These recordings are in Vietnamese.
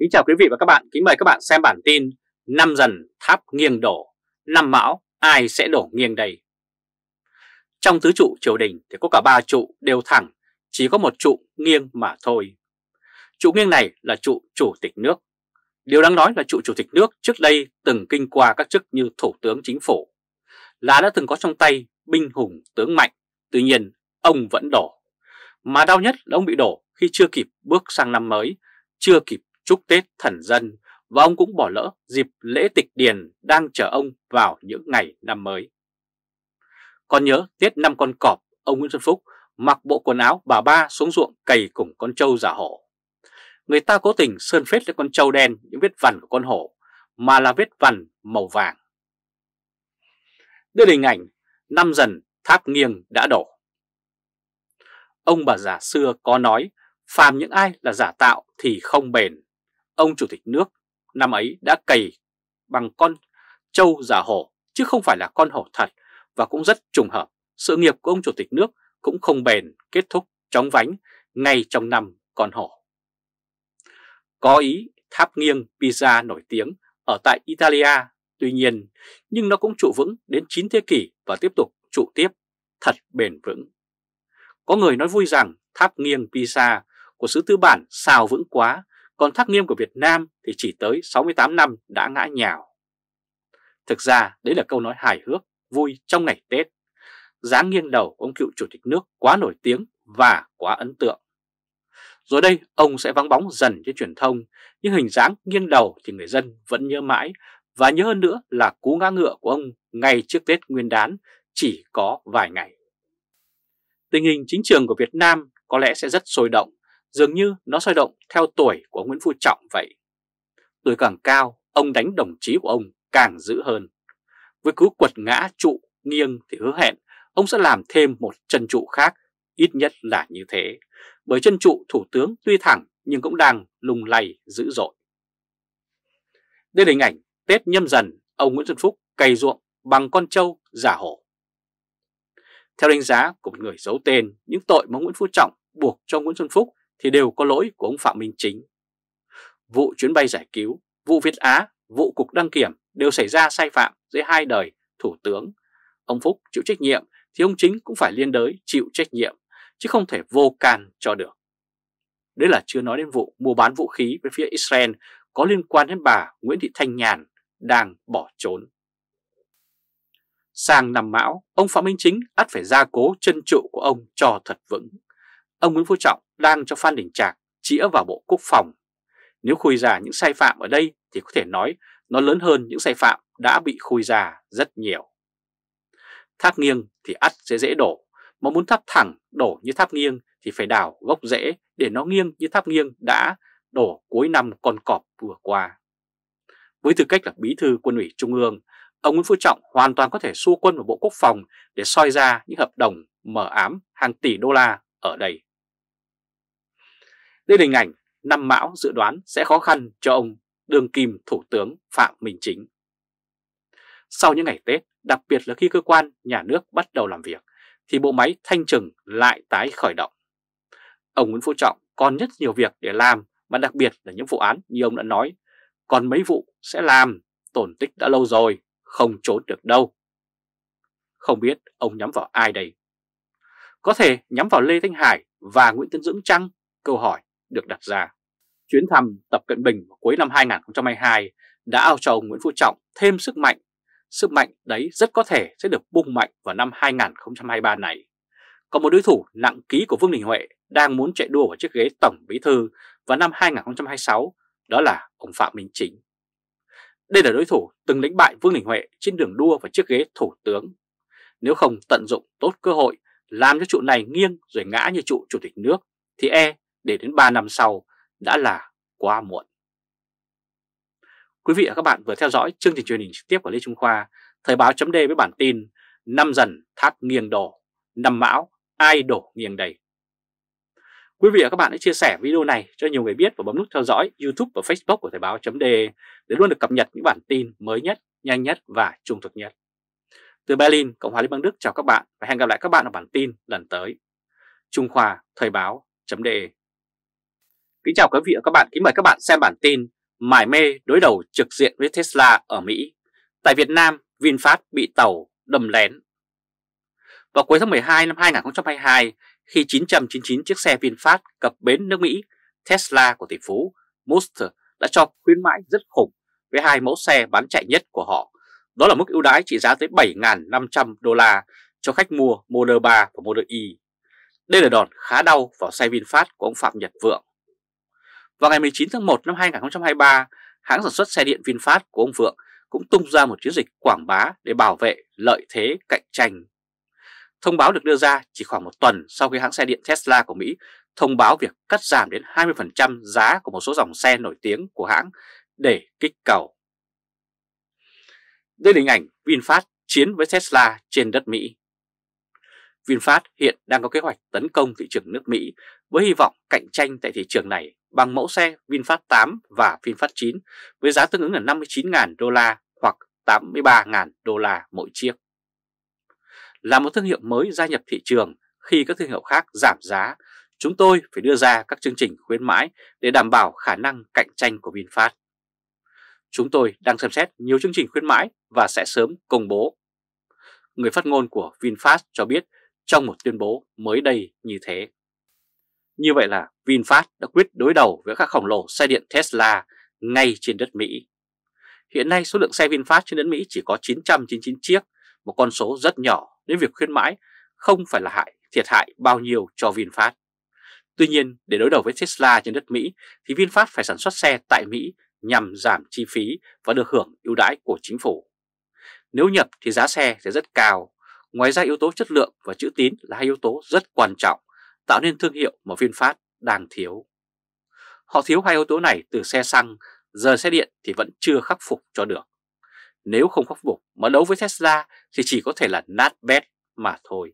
Kính chào quý vị và các bạn, kính mời các bạn xem bản tin Năm dần tháp nghiêng đổ, năm mão ai sẽ đổ nghiêng đây? Trong tứ trụ triều đình thì có cả ba trụ đều thẳng, chỉ có một trụ nghiêng mà thôi. Trụ nghiêng này là trụ chủ tịch nước. Điều đáng nói là trụ chủ tịch nước trước đây từng kinh qua các chức như thủ tướng chính phủ. Lá đã từng có trong tay binh hùng tướng mạnh, tuy nhiên ông vẫn đổ. Mà đau nhất là ông bị đổ khi chưa kịp bước sang năm mới, chưa kịp chúc Tết thần dân và ông cũng bỏ lỡ dịp lễ tịch điền đang chờ ông vào những ngày năm mới. Còn nhớ tiết năm con cọp, ông Nguyễn Xuân Phúc mặc bộ quần áo bà ba xuống ruộng cày cùng con trâu giả hổ. Người ta cố tình sơn phết lên con trâu đen những vết vằn của con hổ, mà là vết vằn màu vàng. đưa hình ảnh năm dần tháp nghiêng đã đổ. Ông bà già xưa có nói, phàm những ai là giả tạo thì không bền, Ông Chủ tịch nước năm ấy đã cày bằng con trâu giả hổ chứ không phải là con hổ thật và cũng rất trùng hợp. Sự nghiệp của ông Chủ tịch nước cũng không bền kết thúc chóng vánh ngay trong năm con hổ. Có ý tháp nghiêng pizza nổi tiếng ở tại Italia tuy nhiên nhưng nó cũng trụ vững đến 9 thế kỷ và tiếp tục trụ tiếp thật bền vững. Có người nói vui rằng tháp nghiêng pizza của xứ tư bản sao vững quá còn thắc nghiêm của Việt Nam thì chỉ tới 68 năm đã ngã nhào. Thực ra đấy là câu nói hài hước, vui trong ngày Tết. Dáng nghiêng đầu ông cựu chủ tịch nước quá nổi tiếng và quá ấn tượng. Rồi đây ông sẽ vắng bóng dần trên truyền thông, nhưng hình dáng nghiêng đầu thì người dân vẫn nhớ mãi và nhớ hơn nữa là cú ngã ngựa của ông ngay trước Tết Nguyên đán chỉ có vài ngày. Tình hình chính trường của Việt Nam có lẽ sẽ rất sôi động Dường như nó xoay động theo tuổi của Nguyễn Phú Trọng vậy. Tuổi càng cao, ông đánh đồng chí của ông càng dữ hơn. Với cứ quật ngã trụ nghiêng thì hứa hẹn ông sẽ làm thêm một chân trụ khác, ít nhất là như thế. Bởi chân trụ thủ tướng tuy thẳng nhưng cũng đang lung lay dữ dội. Đây là hình ảnh Tết nhâm dần, ông Nguyễn Xuân Phúc cày ruộng bằng con trâu giả hổ. Theo đánh giá của một người giấu tên, những tội mà Nguyễn Phú Trọng buộc cho Nguyễn Xuân Phúc thì đều có lỗi của ông Phạm Minh Chính. Vụ chuyến bay giải cứu, vụ Việt Á, vụ cục đăng kiểm đều xảy ra sai phạm dưới hai đời thủ tướng. Ông Phúc chịu trách nhiệm thì ông Chính cũng phải liên đới chịu trách nhiệm, chứ không thể vô can cho được. Đấy là chưa nói đến vụ mua bán vũ khí với phía Israel có liên quan đến bà Nguyễn Thị Thanh Nhàn đang bỏ trốn. Sang năm mão, ông Phạm Minh Chính ắt phải gia cố chân trụ của ông cho thật vững. Ông Nguyễn Phú Trọng đang cho Phan Đình Trạc chĩa vào Bộ Quốc phòng. Nếu khui ra những sai phạm ở đây thì có thể nói nó lớn hơn những sai phạm đã bị khui ra rất nhiều. Tháp nghiêng thì ắt sẽ dễ đổ, mà muốn tháp thẳng đổ như tháp nghiêng thì phải đào gốc rễ để nó nghiêng như tháp nghiêng đã đổ cuối năm con cọp vừa qua. Với tư cách là bí thư quân ủy Trung ương, ông Nguyễn Phú Trọng hoàn toàn có thể xua quân vào Bộ Quốc phòng để soi ra những hợp đồng mở ám hàng tỷ đô la ở đây. Đây là hình ảnh năm Mão dự đoán sẽ khó khăn cho ông đương kim Thủ tướng Phạm Minh Chính. Sau những ngày Tết, đặc biệt là khi cơ quan nhà nước bắt đầu làm việc, thì bộ máy thanh trừng lại tái khởi động. Ông Nguyễn Phú Trọng còn rất nhiều việc để làm, mà đặc biệt là những vụ án như ông đã nói, còn mấy vụ sẽ làm, tổn tích đã lâu rồi, không trốn được đâu. Không biết ông nhắm vào ai đây? Có thể nhắm vào Lê Thanh Hải và Nguyễn Tân dưỡng Trăng? Câu hỏi được đặt ra. Chuyến thăm Tập Cận Bình vào cuối năm 2022 đã ao cho ông Nguyễn Phú Trọng thêm sức mạnh. Sức mạnh đấy rất có thể sẽ được bung mạnh vào năm 2023 này. Có một đối thủ nặng ký của Vương Đình Huệ đang muốn chạy đua vào chiếc ghế Tổng Bí Thư vào năm 2026, đó là ông Phạm Minh Chính. Đây là đối thủ từng đánh bại Vương Đình Huệ trên đường đua vào chiếc ghế Thủ tướng. Nếu không tận dụng tốt cơ hội làm cho trụ này nghiêng rồi ngã như trụ Chủ tịch nước, thì e để đến 3 năm sau đã là quá muộn. Quý vị và các bạn vừa theo dõi chương trình truyền hình trực tiếp của Lê Trung Khoa, Thời báo chấm với bản tin Năm dần thắt nghiêng đổ, năm mão ai đổ nghiêng đầy. Quý vị và các bạn hãy chia sẻ video này cho nhiều người biết và bấm nút theo dõi YouTube và Facebook của Thời báo .de để luôn được cập nhật những bản tin mới nhất, nhanh nhất và trung thực nhất. Từ Berlin, Cộng hòa Liên bang Đức chào các bạn và hẹn gặp lại các bạn ở bản tin lần tới. Trung Khoa Thời báo .de Kính chào quý vị và các bạn, kính mời các bạn xem bản tin Mải mê đối đầu trực diện với Tesla ở Mỹ Tại Việt Nam, VinFast bị tàu đâm lén Vào cuối tháng 12 năm 2022, khi 999 chiếc xe VinFast cập bến nước Mỹ, Tesla của tỷ phú Musk đã cho khuyến mãi rất khủng với hai mẫu xe bán chạy nhất của họ. Đó là mức ưu đãi trị giá tới 7.500 đô la cho khách mua Model 3 và Model Y. Đây là đòn khá đau vào xe VinFast của ông Phạm Nhật Vượng, vào ngày 19 tháng 1 năm 2023, hãng sản xuất xe điện VinFast của ông Vượng cũng tung ra một chiến dịch quảng bá để bảo vệ lợi thế cạnh tranh. Thông báo được đưa ra chỉ khoảng một tuần sau khi hãng xe điện Tesla của Mỹ thông báo việc cắt giảm đến 20% giá của một số dòng xe nổi tiếng của hãng để kích cầu. Đây là hình ảnh VinFast chiến với Tesla trên đất Mỹ. VinFast hiện đang có kế hoạch tấn công thị trường nước Mỹ với hy vọng cạnh tranh tại thị trường này bằng mẫu xe VinFast 8 và VinFast 9 với giá tương ứng là 59.000 đô la hoặc 83.000 đô la mỗi chiếc. Là một thương hiệu mới gia nhập thị trường khi các thương hiệu khác giảm giá, chúng tôi phải đưa ra các chương trình khuyến mãi để đảm bảo khả năng cạnh tranh của VinFast. Chúng tôi đang xem xét nhiều chương trình khuyến mãi và sẽ sớm công bố. Người phát ngôn của VinFast cho biết trong một tuyên bố mới đây như thế. Như vậy là VinFast đã quyết đối đầu với các khổng lồ xe điện Tesla ngay trên đất Mỹ. Hiện nay số lượng xe VinFast trên đất Mỹ chỉ có 999 chiếc, một con số rất nhỏ nên việc khuyến mãi không phải là hại thiệt hại bao nhiêu cho VinFast. Tuy nhiên, để đối đầu với Tesla trên đất Mỹ thì VinFast phải sản xuất xe tại Mỹ nhằm giảm chi phí và được hưởng ưu đãi của chính phủ. Nếu nhập thì giá xe sẽ rất cao, Ngoài ra yếu tố chất lượng và chữ tín là hai yếu tố rất quan trọng, tạo nên thương hiệu mà VinFast đang thiếu. Họ thiếu hai yếu tố này từ xe xăng, giờ xe điện thì vẫn chưa khắc phục cho được. Nếu không khắc phục mà đấu với Tesla thì chỉ có thể là nát bét mà thôi.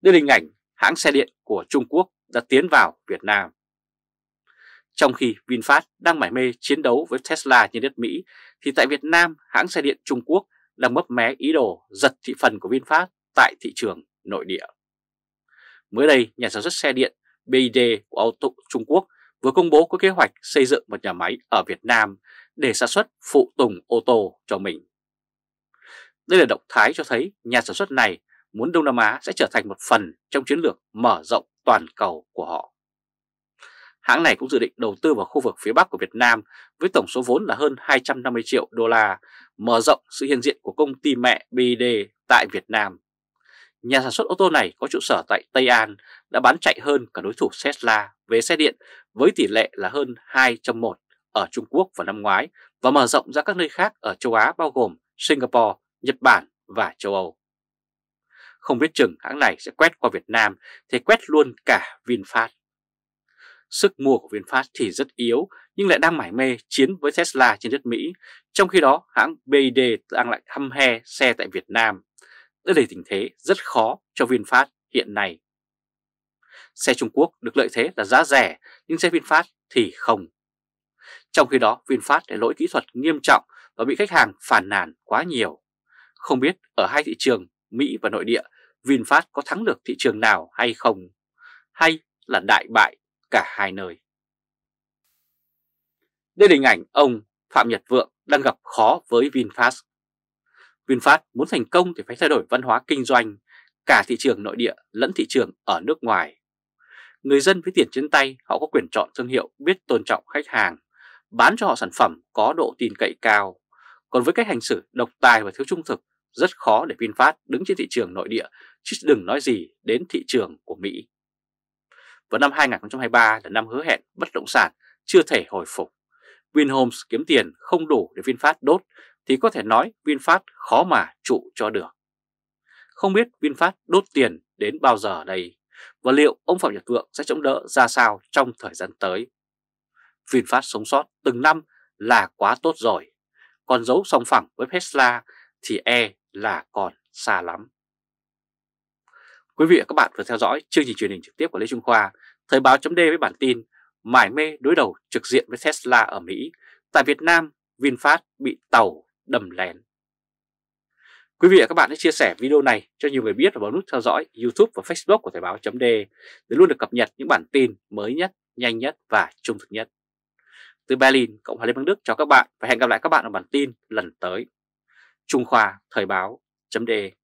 Đây là hình ảnh hãng xe điện của Trung Quốc đã tiến vào Việt Nam. Trong khi VinFast đang mải mê chiến đấu với Tesla trên đất Mỹ, thì tại Việt Nam hãng xe điện Trung Quốc đang mấp mé ý đồ giật thị phần của VinFast tại thị trường nội địa. Mới đây, nhà sản xuất xe điện BYD của Auto Trung Quốc vừa công bố có kế hoạch xây dựng một nhà máy ở Việt Nam để sản xuất phụ tùng ô tô cho mình. Đây là động thái cho thấy nhà sản xuất này muốn Đông Nam Á sẽ trở thành một phần trong chiến lược mở rộng toàn cầu của họ. Hãng này cũng dự định đầu tư vào khu vực phía Bắc của Việt Nam với tổng số vốn là hơn 250 triệu đô la, mở rộng sự hiện diện của công ty mẹ BID tại Việt Nam. Nhà sản xuất ô tô này có trụ sở tại Tây An đã bán chạy hơn cả đối thủ Tesla về xe điện với tỷ lệ là hơn 2.1 ở Trung Quốc vào năm ngoái và mở rộng ra các nơi khác ở châu Á bao gồm Singapore, Nhật Bản và châu Âu. Không biết chừng hãng này sẽ quét qua Việt Nam thì quét luôn cả VinFast. Sức mua của VinFast thì rất yếu nhưng lại đang mải mê chiến với Tesla trên đất Mỹ, trong khi đó hãng BID đang lại hăm he xe tại Việt Nam. đây là tình thế rất khó cho VinFast hiện nay. Xe Trung Quốc được lợi thế là giá rẻ, nhưng xe VinFast thì không. Trong khi đó, VinFast lại lỗi kỹ thuật nghiêm trọng và bị khách hàng phản nàn quá nhiều. Không biết ở hai thị trường Mỹ và nội địa, VinFast có thắng được thị trường nào hay không? Hay là đại bại cả hai nơi. Đây là hình ảnh ông Phạm Nhật Vượng đang gặp khó với VinFast. VinFast muốn thành công thì phải thay đổi văn hóa kinh doanh, cả thị trường nội địa lẫn thị trường ở nước ngoài. Người dân với tiền trên tay họ có quyền chọn thương hiệu biết tôn trọng khách hàng, bán cho họ sản phẩm có độ tin cậy cao. Còn với cách hành xử độc tài và thiếu trung thực, rất khó để VinFast đứng trên thị trường nội địa, chứ đừng nói gì đến thị trường của Mỹ và năm 2023 là năm hứa hẹn bất động sản chưa thể hồi phục. Vinhomes kiếm tiền không đủ để VinFast đốt thì có thể nói VinFast khó mà trụ cho được. Không biết VinFast đốt tiền đến bao giờ đây và liệu ông Phạm Nhật Vượng sẽ chống đỡ ra sao trong thời gian tới. VinFast sống sót từng năm là quá tốt rồi, còn giấu song phẳng với Tesla thì e là còn xa lắm. Quý vị và các bạn vừa theo dõi chương trình truyền hình trực tiếp của Lê Trung Khoa, Thời báo chấm với bản tin Mải mê đối đầu trực diện với Tesla ở Mỹ, tại Việt Nam VinFast bị tàu đầm lén. Quý vị và các bạn hãy chia sẻ video này cho nhiều người biết và bấm nút theo dõi YouTube và Facebook của Thời báo .d để luôn được cập nhật những bản tin mới nhất, nhanh nhất và trung thực nhất. Từ Berlin, Cộng hòa Liên bang Đức chào các bạn và hẹn gặp lại các bạn ở bản tin lần tới. Trung Khoa Thời báo .d